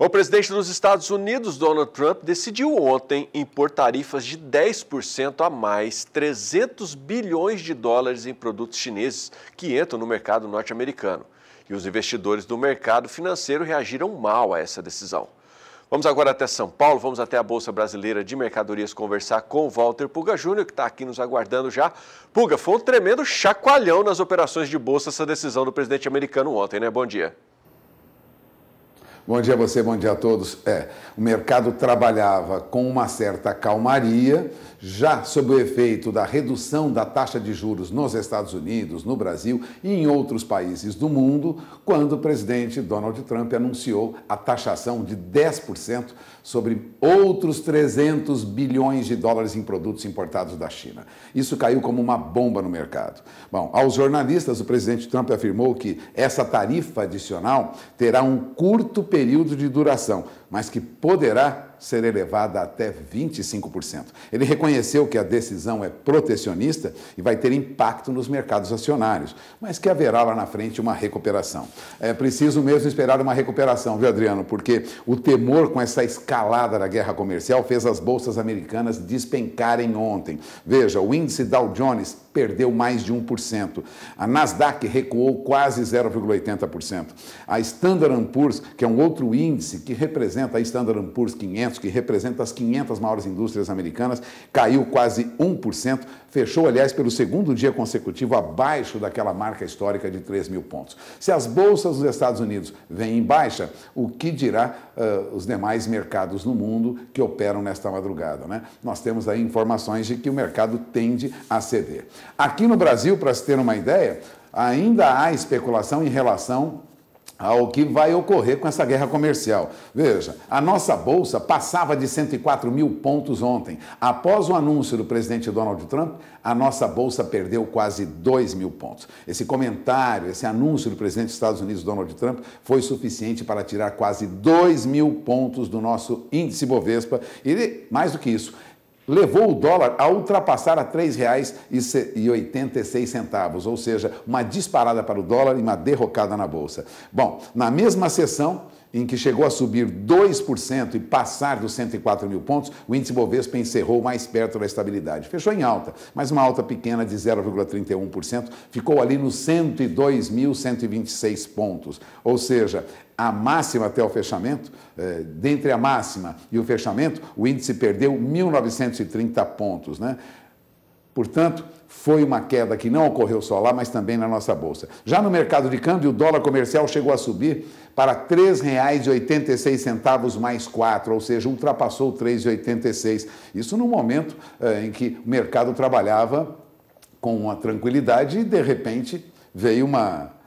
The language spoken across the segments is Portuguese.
O presidente dos Estados Unidos, Donald Trump, decidiu ontem impor tarifas de 10% a mais 300 bilhões de dólares em produtos chineses que entram no mercado norte-americano. E os investidores do mercado financeiro reagiram mal a essa decisão. Vamos agora até São Paulo, vamos até a Bolsa Brasileira de Mercadorias conversar com o Walter Puga Júnior, que está aqui nos aguardando já. Puga, foi um tremendo chacoalhão nas operações de bolsa essa decisão do presidente americano ontem, né? Bom dia. Bom dia a você, bom dia a todos. É, o mercado trabalhava com uma certa calmaria, já sob o efeito da redução da taxa de juros nos Estados Unidos, no Brasil e em outros países do mundo, quando o presidente Donald Trump anunciou a taxação de 10% sobre outros 300 bilhões de dólares em produtos importados da China. Isso caiu como uma bomba no mercado. Bom, aos jornalistas, o presidente Trump afirmou que essa tarifa adicional terá um curto período período de duração mas que poderá ser elevada até 25%. Ele reconheceu que a decisão é protecionista e vai ter impacto nos mercados acionários, mas que haverá lá na frente uma recuperação. É preciso mesmo esperar uma recuperação, viu, Adriano? Porque o temor com essa escalada da guerra comercial fez as bolsas americanas despencarem ontem. Veja, o índice Dow Jones perdeu mais de 1%. A Nasdaq recuou quase 0,80%. A Standard Poor's, que é um outro índice que representa representa a Standard Poor's 500, que representa as 500 maiores indústrias americanas, caiu quase 1%, fechou, aliás, pelo segundo dia consecutivo abaixo daquela marca histórica de 3 mil pontos. Se as bolsas dos Estados Unidos vêm em baixa, o que dirá uh, os demais mercados no mundo que operam nesta madrugada? Né? Nós temos aí informações de que o mercado tende a ceder. Aqui no Brasil, para se ter uma ideia, ainda há especulação em relação ao que vai ocorrer com essa guerra comercial. Veja, a nossa bolsa passava de 104 mil pontos ontem. Após o anúncio do presidente Donald Trump, a nossa bolsa perdeu quase 2 mil pontos. Esse comentário, esse anúncio do presidente dos Estados Unidos, Donald Trump, foi suficiente para tirar quase 2 mil pontos do nosso índice Bovespa. E mais do que isso, levou o dólar a ultrapassar a R$ 3,86, ou seja, uma disparada para o dólar e uma derrocada na bolsa. Bom, na mesma sessão, em que chegou a subir 2% e passar dos 104 mil pontos, o índice Bovespa encerrou mais perto da estabilidade. Fechou em alta, mas uma alta pequena de 0,31%, ficou ali nos 102.126 pontos. Ou seja, a máxima até o fechamento, é, dentre a máxima e o fechamento, o índice perdeu 1.930 pontos. Né? Portanto, foi uma queda que não ocorreu só lá, mas também na nossa bolsa. Já no mercado de câmbio, o dólar comercial chegou a subir para R$ 3,86 mais 4, ou seja, ultrapassou R$ 3,86. Isso no momento eh, em que o mercado trabalhava com uma tranquilidade e de repente veio uma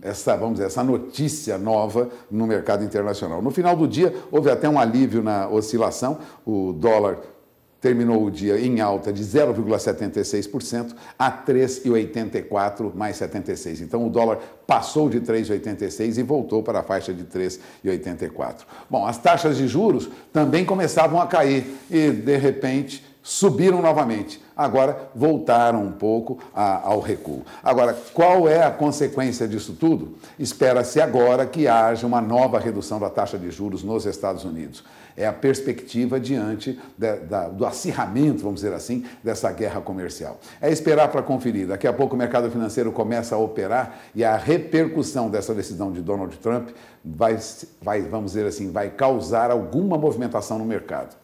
essa, vamos dizer, essa notícia nova no mercado internacional. No final do dia, houve até um alívio na oscilação, o dólar terminou o dia em alta de 0,76% a 3,84 mais 76. Então o dólar passou de 3,86 e voltou para a faixa de 3,84. Bom, as taxas de juros também começavam a cair e de repente subiram novamente. Agora voltaram um pouco a, ao recuo. Agora, qual é a consequência disso tudo? Espera-se agora que haja uma nova redução da taxa de juros nos Estados Unidos. É a perspectiva diante da, do acirramento, vamos dizer assim, dessa guerra comercial. É esperar para conferir. Daqui a pouco o mercado financeiro começa a operar e a repercussão dessa decisão de Donald Trump vai, vai vamos dizer assim, vai causar alguma movimentação no mercado.